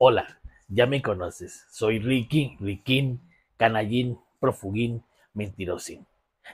Hola, ya me conoces. Soy Ricky, Riquín, Canallín, Profugín, Mentirosín.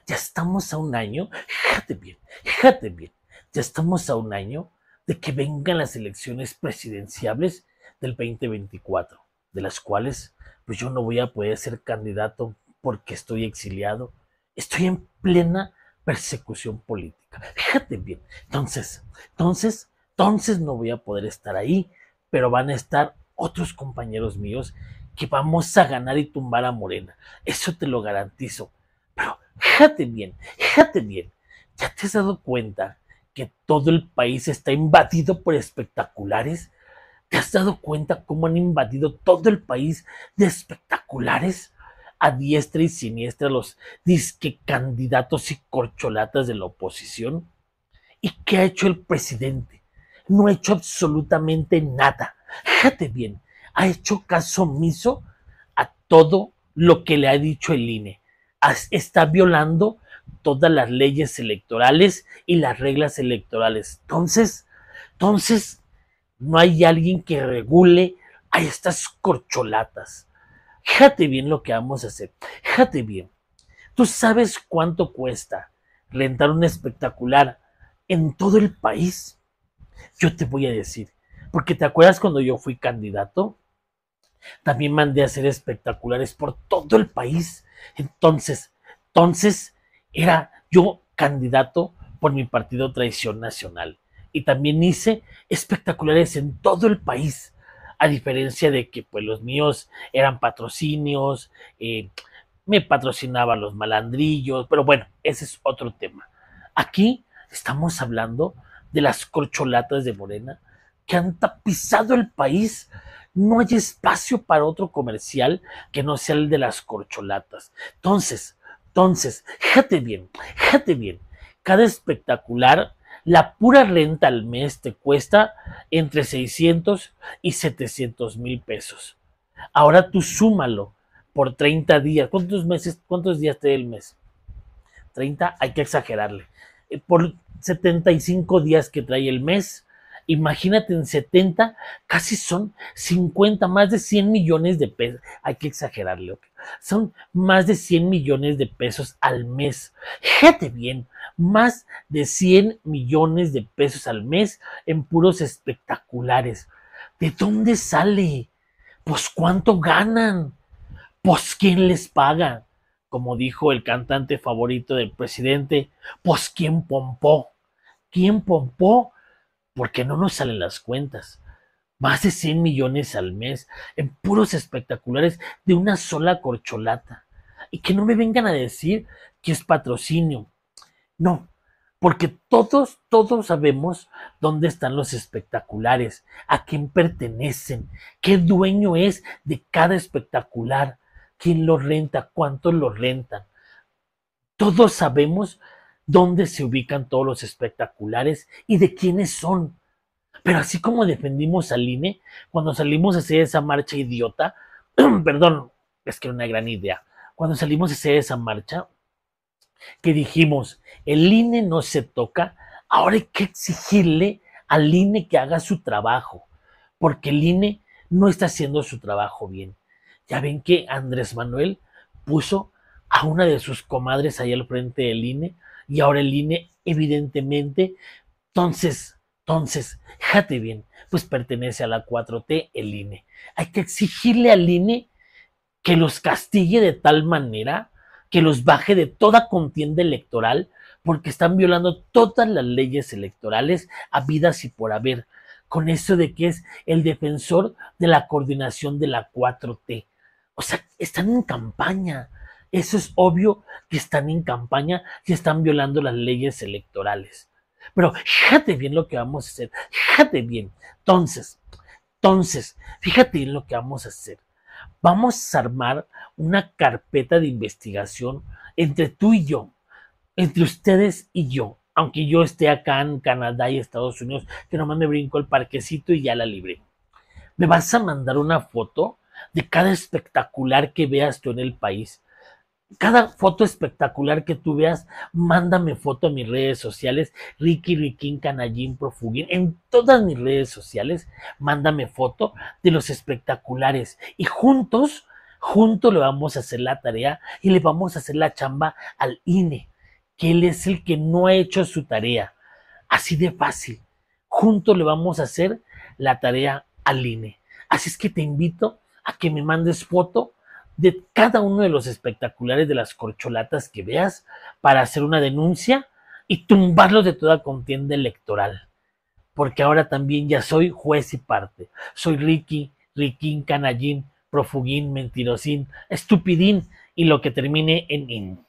Ya estamos a un año, fíjate bien, fíjate bien, ya estamos a un año de que vengan las elecciones presidenciales del 2024, de las cuales pues yo no voy a poder ser candidato porque estoy exiliado, estoy en plena persecución política. Fíjate bien, entonces, entonces, entonces no voy a poder estar ahí, pero van a estar otros compañeros míos que vamos a ganar y tumbar a Morena. Eso te lo garantizo. Pero fíjate bien, fíjate bien. ¿Ya te has dado cuenta que todo el país está invadido por espectaculares? ¿Te has dado cuenta cómo han invadido todo el país de espectaculares? A diestra y siniestra los disque candidatos y corcholatas de la oposición. ¿Y qué ha hecho el presidente? no ha hecho absolutamente nada. Fíjate bien, ha hecho caso omiso a todo lo que le ha dicho el INE. Está violando todas las leyes electorales y las reglas electorales. Entonces, entonces, no hay alguien que regule a estas corcholatas. Fíjate bien lo que vamos a hacer. Fíjate bien. Tú sabes cuánto cuesta rentar un espectacular en todo el país. Yo te voy a decir, porque te acuerdas cuando yo fui candidato, también mandé a hacer espectaculares por todo el país. Entonces, entonces era yo candidato por mi partido Traición Nacional. Y también hice espectaculares en todo el país. A diferencia de que pues los míos eran patrocinios, eh, me patrocinaban los malandrillos, pero bueno, ese es otro tema. Aquí estamos hablando de las corcholatas de Morena que han tapizado el país. No hay espacio para otro comercial que no sea el de las corcholatas. Entonces, entonces, fíjate bien, fíjate bien. Cada espectacular, la pura renta al mes te cuesta entre 600 y 700 mil pesos. Ahora tú súmalo por 30 días. ¿Cuántos meses, cuántos días te el mes? 30, hay que exagerarle. Eh, por 75 días que trae el mes. Imagínate en 70, casi son 50, más de 100 millones de pesos. Hay que exagerarle, son más de 100 millones de pesos al mes. Fíjate bien, más de 100 millones de pesos al mes en puros espectaculares. ¿De dónde sale? Pues cuánto ganan. Pues quién les paga. Como dijo el cantante favorito del presidente, pues quién pompó. ¿Quién pompó? Porque no nos salen las cuentas. Más de 100 millones al mes en puros espectaculares de una sola corcholata. Y que no me vengan a decir que es patrocinio. No, porque todos, todos sabemos dónde están los espectaculares, a quién pertenecen, qué dueño es de cada espectacular, quién lo renta, cuántos lo rentan. Todos sabemos dónde se ubican todos los espectaculares y de quiénes son. Pero así como defendimos al INE, cuando salimos a hacer esa marcha idiota, perdón, es que era una gran idea, cuando salimos a hacer esa marcha, que dijimos, el INE no se toca, ahora hay que exigirle al INE que haga su trabajo, porque el INE no está haciendo su trabajo bien. Ya ven que Andrés Manuel puso a una de sus comadres ahí al frente del INE y ahora el INE evidentemente, entonces, entonces, fíjate bien, pues pertenece a la 4T el INE. Hay que exigirle al INE que los castigue de tal manera que los baje de toda contienda electoral porque están violando todas las leyes electorales habidas y por haber, con eso de que es el defensor de la coordinación de la 4T. O sea, están en campaña, eso es obvio que están en campaña y están violando las leyes electorales. Pero fíjate bien lo que vamos a hacer. Fíjate bien. Entonces, entonces, fíjate bien lo que vamos a hacer. Vamos a armar una carpeta de investigación entre tú y yo, entre ustedes y yo, aunque yo esté acá en Canadá y Estados Unidos, que no me brinco el parquecito y ya la libré. Me vas a mandar una foto de cada espectacular que veas tú en el país cada foto espectacular que tú veas, mándame foto a mis redes sociales, Ricky Riquín Canallín Profugín, en todas mis redes sociales, mándame foto de los espectaculares y juntos, juntos le vamos a hacer la tarea y le vamos a hacer la chamba al INE, que él es el que no ha hecho su tarea. Así de fácil, juntos le vamos a hacer la tarea al INE. Así es que te invito a que me mandes foto de cada uno de los espectaculares de las corcholatas que veas para hacer una denuncia y tumbarlos de toda contienda electoral. Porque ahora también ya soy juez y parte. Soy Ricky, Riquín, Canallín, Profugín, Mentirosín, Estupidín y lo que termine en IN.